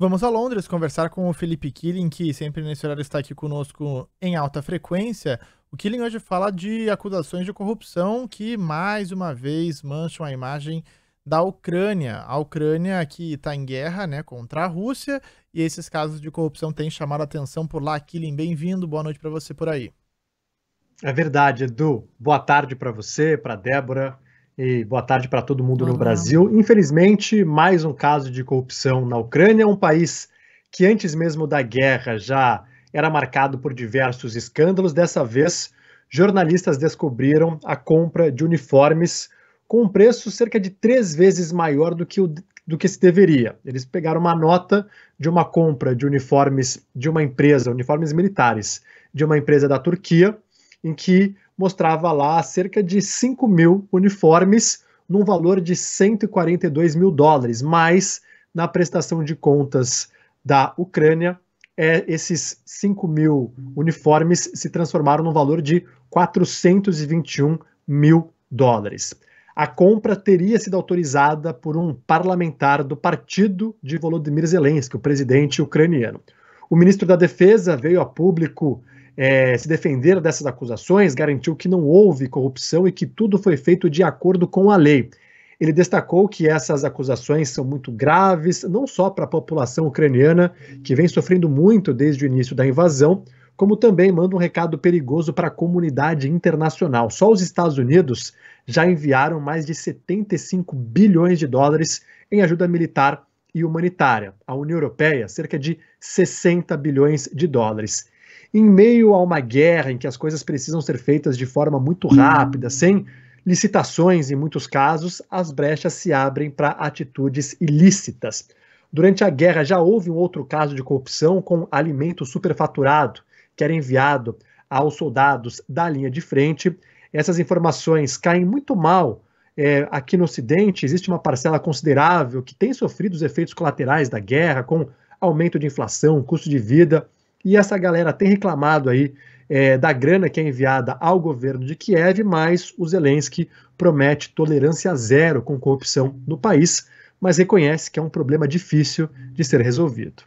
Vamos a Londres conversar com o Felipe Killing, que sempre nesse horário está aqui conosco em alta frequência. O Killing hoje fala de acusações de corrupção que, mais uma vez, mancham a imagem da Ucrânia. A Ucrânia que está em guerra né, contra a Rússia e esses casos de corrupção têm chamado a atenção por lá. Killing, bem-vindo, boa noite para você por aí. É verdade, Edu. Boa tarde para você, para Débora, e boa tarde para todo mundo Olá. no Brasil. Infelizmente, mais um caso de corrupção na Ucrânia, um país que antes mesmo da guerra já era marcado por diversos escândalos. Dessa vez, jornalistas descobriram a compra de uniformes com um preço cerca de três vezes maior do que, o, do que se deveria. Eles pegaram uma nota de uma compra de uniformes de uma empresa, uniformes militares, de uma empresa da Turquia, em que mostrava lá cerca de 5 mil uniformes num valor de 142 mil dólares, mas na prestação de contas da Ucrânia, é, esses 5 mil uniformes se transformaram num valor de 421 mil dólares. A compra teria sido autorizada por um parlamentar do partido de Volodymyr Zelensky, o presidente ucraniano. O ministro da Defesa veio a público é, se defender dessas acusações, garantiu que não houve corrupção e que tudo foi feito de acordo com a lei. Ele destacou que essas acusações são muito graves, não só para a população ucraniana, que vem sofrendo muito desde o início da invasão, como também manda um recado perigoso para a comunidade internacional. Só os Estados Unidos já enviaram mais de 75 bilhões de dólares em ajuda militar e humanitária. A União Europeia, cerca de 60 bilhões de dólares em meio a uma guerra em que as coisas precisam ser feitas de forma muito rápida, sem licitações em muitos casos, as brechas se abrem para atitudes ilícitas. Durante a guerra já houve um outro caso de corrupção com alimento superfaturado, que era enviado aos soldados da linha de frente. Essas informações caem muito mal é, aqui no Ocidente existe uma parcela considerável que tem sofrido os efeitos colaterais da guerra, com aumento de inflação, custo de vida, e essa galera tem reclamado aí é, da grana que é enviada ao governo de Kiev, mas o Zelensky promete tolerância zero com corrupção no país, mas reconhece que é um problema difícil de ser resolvido.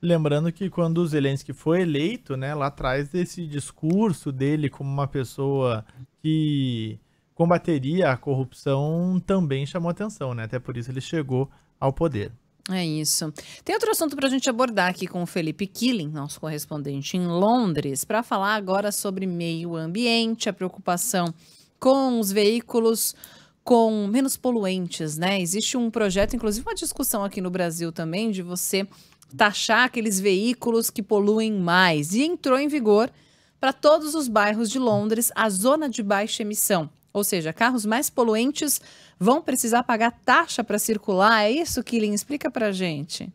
Lembrando que quando o Zelensky foi eleito, né, lá atrás desse discurso dele como uma pessoa que combateria a corrupção também chamou atenção, né? Até por isso ele chegou ao poder. É isso. Tem outro assunto para a gente abordar aqui com o Felipe Killing, nosso correspondente em Londres, para falar agora sobre meio ambiente, a preocupação com os veículos com menos poluentes, né? Existe um projeto, inclusive uma discussão aqui no Brasil também, de você taxar aqueles veículos que poluem mais. E entrou em vigor para todos os bairros de Londres a zona de baixa emissão. Ou seja, carros mais poluentes vão precisar pagar taxa para circular. É isso, Killing? Explica para gente.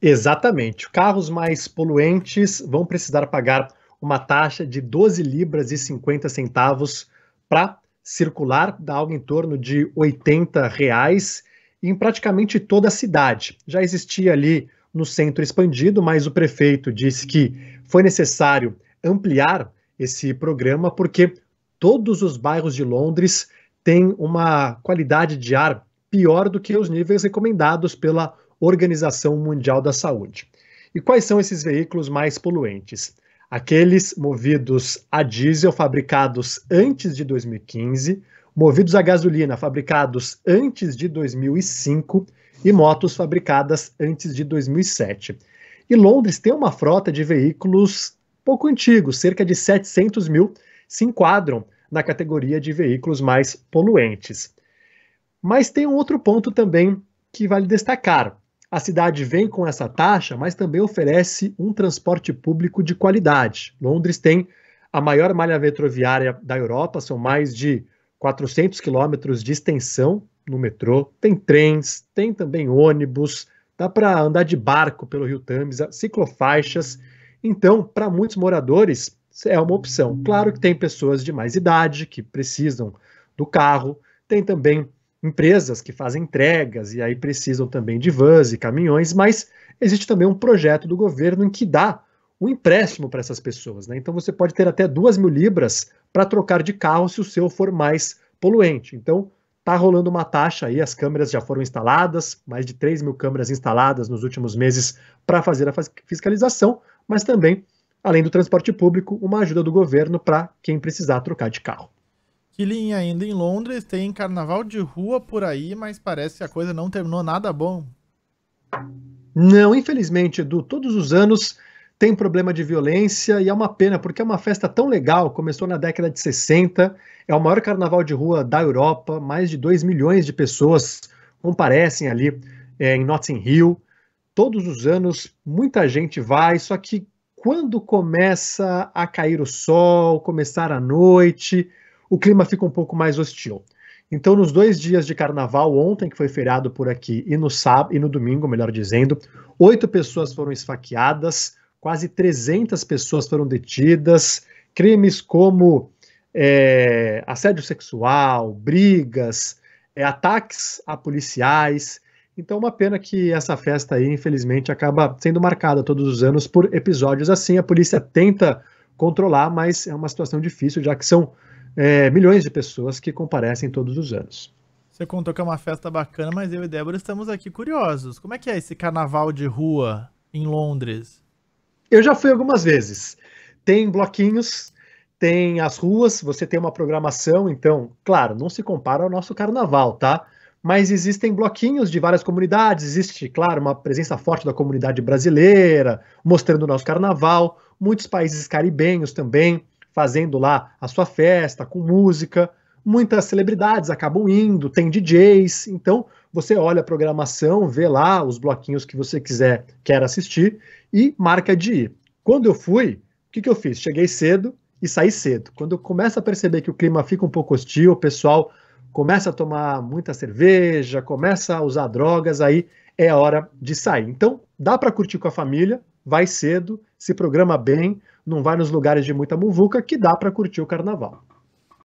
Exatamente. Carros mais poluentes vão precisar pagar uma taxa de 12 libras e 50 centavos para circular, dá algo em torno de 80 reais em praticamente toda a cidade. Já existia ali no centro expandido, mas o prefeito disse que foi necessário ampliar esse programa porque todos os bairros de Londres têm uma qualidade de ar pior do que os níveis recomendados pela Organização Mundial da Saúde. E quais são esses veículos mais poluentes? Aqueles movidos a diesel fabricados antes de 2015, movidos a gasolina fabricados antes de 2005 e motos fabricadas antes de 2007. E Londres tem uma frota de veículos pouco antigos, cerca de 700 mil, se enquadram na categoria de veículos mais poluentes. Mas tem um outro ponto também que vale destacar. A cidade vem com essa taxa, mas também oferece um transporte público de qualidade. Londres tem a maior malha metroviária da Europa, são mais de 400 quilômetros de extensão no metrô. Tem trens, tem também ônibus, dá para andar de barco pelo Rio Tâmisa, ciclofaixas. Então, para muitos moradores, é uma opção. Claro que tem pessoas de mais idade que precisam do carro, tem também empresas que fazem entregas e aí precisam também de vans e caminhões, mas existe também um projeto do governo em que dá um empréstimo para essas pessoas. Né? Então você pode ter até duas mil libras para trocar de carro se o seu for mais poluente. Então está rolando uma taxa aí, as câmeras já foram instaladas, mais de 3 mil câmeras instaladas nos últimos meses para fazer a fiscalização, mas também além do transporte público, uma ajuda do governo para quem precisar trocar de carro. Killing ainda em Londres tem carnaval de rua por aí, mas parece que a coisa não terminou nada bom. Não, infelizmente, Edu, todos os anos tem problema de violência e é uma pena porque é uma festa tão legal, começou na década de 60, é o maior carnaval de rua da Europa, mais de 2 milhões de pessoas comparecem ali é, em Notting Hill. Todos os anos muita gente vai, só que quando começa a cair o sol, começar a noite, o clima fica um pouco mais hostil. Então, nos dois dias de carnaval, ontem, que foi feriado por aqui, e no sábado e no domingo, melhor dizendo, oito pessoas foram esfaqueadas, quase 300 pessoas foram detidas, crimes como é, assédio sexual, brigas, é, ataques a policiais, então, uma pena que essa festa aí, infelizmente, acaba sendo marcada todos os anos por episódios assim. A polícia tenta controlar, mas é uma situação difícil, já que são é, milhões de pessoas que comparecem todos os anos. Você contou que é uma festa bacana, mas eu e Débora estamos aqui curiosos. Como é que é esse carnaval de rua em Londres? Eu já fui algumas vezes. Tem bloquinhos, tem as ruas, você tem uma programação, então, claro, não se compara ao nosso carnaval, tá? mas existem bloquinhos de várias comunidades, existe, claro, uma presença forte da comunidade brasileira, mostrando o nosso carnaval, muitos países caribenhos também fazendo lá a sua festa com música, muitas celebridades acabam indo, tem DJs, então você olha a programação, vê lá os bloquinhos que você quiser, quer assistir e marca de ir. Quando eu fui, o que, que eu fiz? Cheguei cedo e saí cedo. Quando eu começo a perceber que o clima fica um pouco hostil, o pessoal começa a tomar muita cerveja, começa a usar drogas, aí é hora de sair. Então, dá para curtir com a família, vai cedo, se programa bem, não vai nos lugares de muita muvuca que dá para curtir o carnaval.